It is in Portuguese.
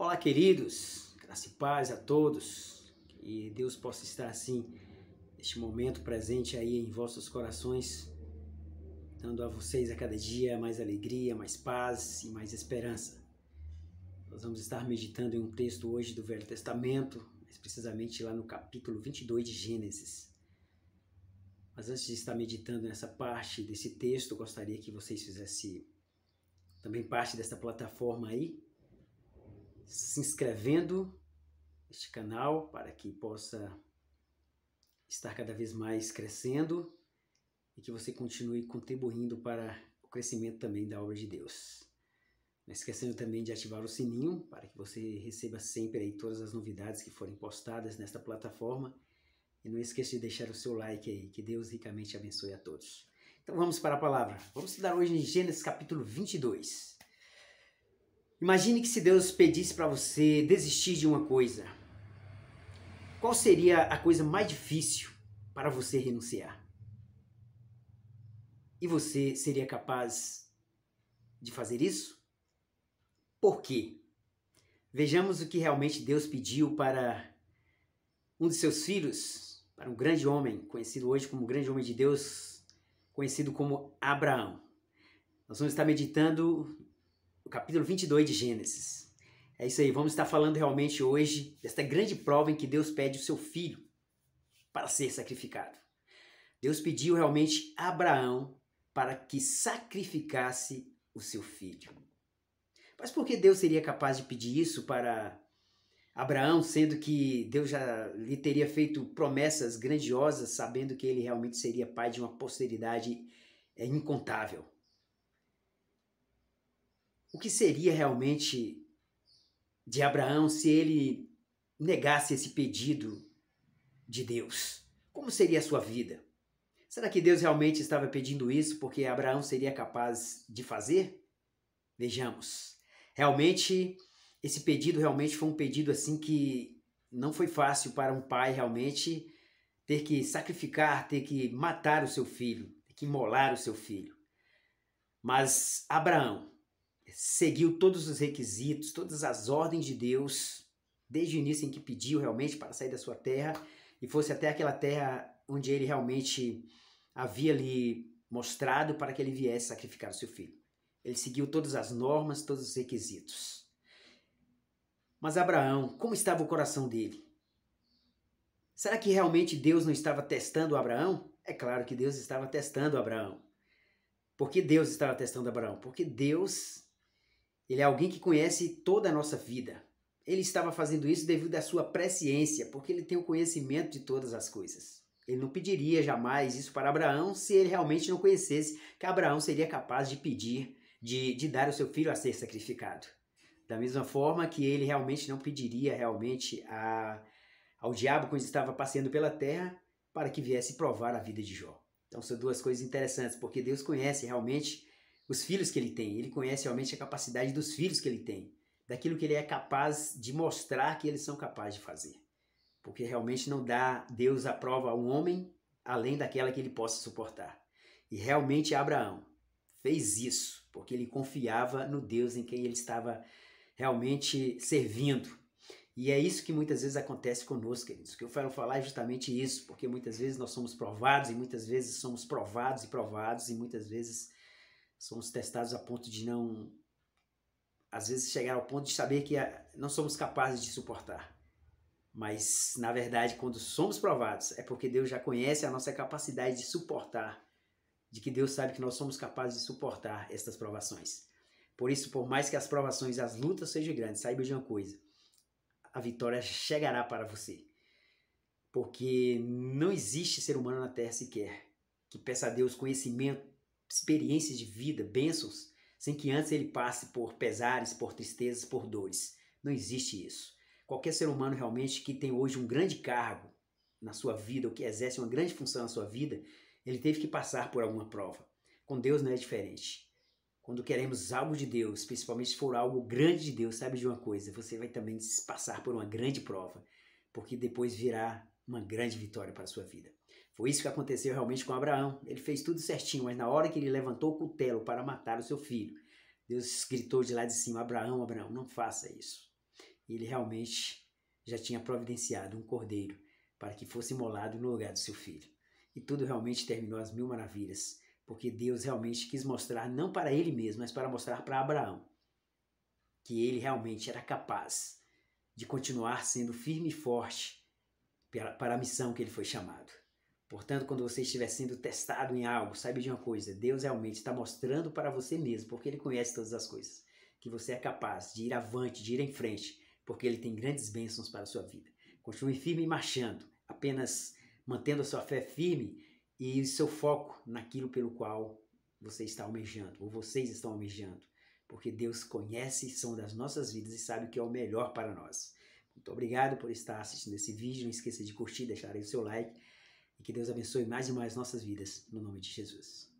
Olá, queridos, graça e paz a todos, que Deus possa estar assim, neste momento presente aí em vossos corações, dando a vocês a cada dia mais alegria, mais paz e mais esperança. Nós vamos estar meditando em um texto hoje do Velho Testamento, mais precisamente lá no capítulo 22 de Gênesis. Mas antes de estar meditando nessa parte desse texto, gostaria que vocês fizessem também parte dessa plataforma aí, se inscrevendo neste canal para que possa estar cada vez mais crescendo e que você continue contribuindo para o crescimento também da obra de Deus. Não esquecendo também de ativar o sininho para que você receba sempre todas as novidades que forem postadas nesta plataforma. E não esqueça de deixar o seu like aí. Que Deus ricamente abençoe a todos. Então vamos para a palavra. Vamos estudar hoje em Gênesis capítulo 22. Imagine que se Deus pedisse para você desistir de uma coisa, qual seria a coisa mais difícil para você renunciar? E você seria capaz de fazer isso? Por quê? Vejamos o que realmente Deus pediu para um de seus filhos, para um grande homem, conhecido hoje como grande homem de Deus, conhecido como Abraão. Nós vamos estar meditando o capítulo 22 de Gênesis. É isso aí, vamos estar falando realmente hoje desta grande prova em que Deus pede o seu filho para ser sacrificado. Deus pediu realmente a Abraão para que sacrificasse o seu filho. Mas por que Deus seria capaz de pedir isso para Abraão, sendo que Deus já lhe teria feito promessas grandiosas, sabendo que ele realmente seria pai de uma posteridade é, incontável? o que seria realmente de Abraão se ele negasse esse pedido de Deus? Como seria a sua vida? Será que Deus realmente estava pedindo isso porque Abraão seria capaz de fazer? Vejamos. Realmente, esse pedido realmente foi um pedido assim que não foi fácil para um pai realmente ter que sacrificar, ter que matar o seu filho, ter que imolar o seu filho. Mas Abraão, seguiu todos os requisitos, todas as ordens de Deus, desde o início em que pediu realmente para sair da sua terra e fosse até aquela terra onde ele realmente havia lhe mostrado para que ele viesse sacrificar o seu filho. Ele seguiu todas as normas, todos os requisitos. Mas Abraão, como estava o coração dele? Será que realmente Deus não estava testando Abraão? É claro que Deus estava testando Abraão. Por que Deus estava testando Abraão? Porque Deus ele é alguém que conhece toda a nossa vida. Ele estava fazendo isso devido à sua presciência, porque ele tem o conhecimento de todas as coisas. Ele não pediria jamais isso para Abraão se ele realmente não conhecesse que Abraão seria capaz de pedir, de, de dar o seu filho a ser sacrificado. Da mesma forma que ele realmente não pediria realmente a, ao diabo quando estava passeando pela terra para que viesse provar a vida de Jó. Então são duas coisas interessantes, porque Deus conhece realmente os filhos que ele tem. Ele conhece realmente a capacidade dos filhos que ele tem, daquilo que ele é capaz de mostrar que eles são capazes de fazer. Porque realmente não dá Deus a prova a um homem além daquela que ele possa suportar. E realmente Abraão fez isso, porque ele confiava no Deus em quem ele estava realmente servindo. E é isso que muitas vezes acontece conosco, queridos. O que eu quero falar é justamente isso, porque muitas vezes nós somos provados, e muitas vezes somos provados e provados, e muitas vezes Somos testados a ponto de não. Às vezes chegar ao ponto de saber que não somos capazes de suportar. Mas, na verdade, quando somos provados, é porque Deus já conhece a nossa capacidade de suportar, de que Deus sabe que nós somos capazes de suportar estas provações. Por isso, por mais que as provações, as lutas sejam grandes, saiba de uma coisa: a vitória chegará para você. Porque não existe ser humano na Terra sequer que peça a Deus conhecimento experiências de vida, bênçãos, sem que antes ele passe por pesares, por tristezas, por dores. Não existe isso. Qualquer ser humano realmente que tem hoje um grande cargo na sua vida, ou que exerce uma grande função na sua vida, ele teve que passar por alguma prova. Com Deus não é diferente. Quando queremos algo de Deus, principalmente se for algo grande de Deus, sabe de uma coisa, você vai também passar por uma grande prova, porque depois virá uma grande vitória para a sua vida. Foi isso que aconteceu realmente com Abraão. Ele fez tudo certinho, mas na hora que ele levantou o cutelo para matar o seu filho, Deus gritou de lá de cima: Abraão, Abraão, não faça isso. E ele realmente já tinha providenciado um cordeiro para que fosse imolado no lugar do seu filho. E tudo realmente terminou às mil maravilhas, porque Deus realmente quis mostrar, não para ele mesmo, mas para mostrar para Abraão, que ele realmente era capaz de continuar sendo firme e forte para a missão que ele foi chamado. Portanto, quando você estiver sendo testado em algo, saiba de uma coisa: Deus realmente está mostrando para você mesmo, porque Ele conhece todas as coisas, que você é capaz de ir avante, de ir em frente, porque Ele tem grandes bênçãos para a sua vida. Continue firme e marchando, apenas mantendo a sua fé firme e o seu foco naquilo pelo qual você está almejando, ou vocês estão almejando, porque Deus conhece e são das nossas vidas e sabe o que é o melhor para nós. Muito obrigado por estar assistindo esse vídeo. Não esqueça de curtir, deixar aí o seu like. E que Deus abençoe mais e mais nossas vidas. No nome de Jesus.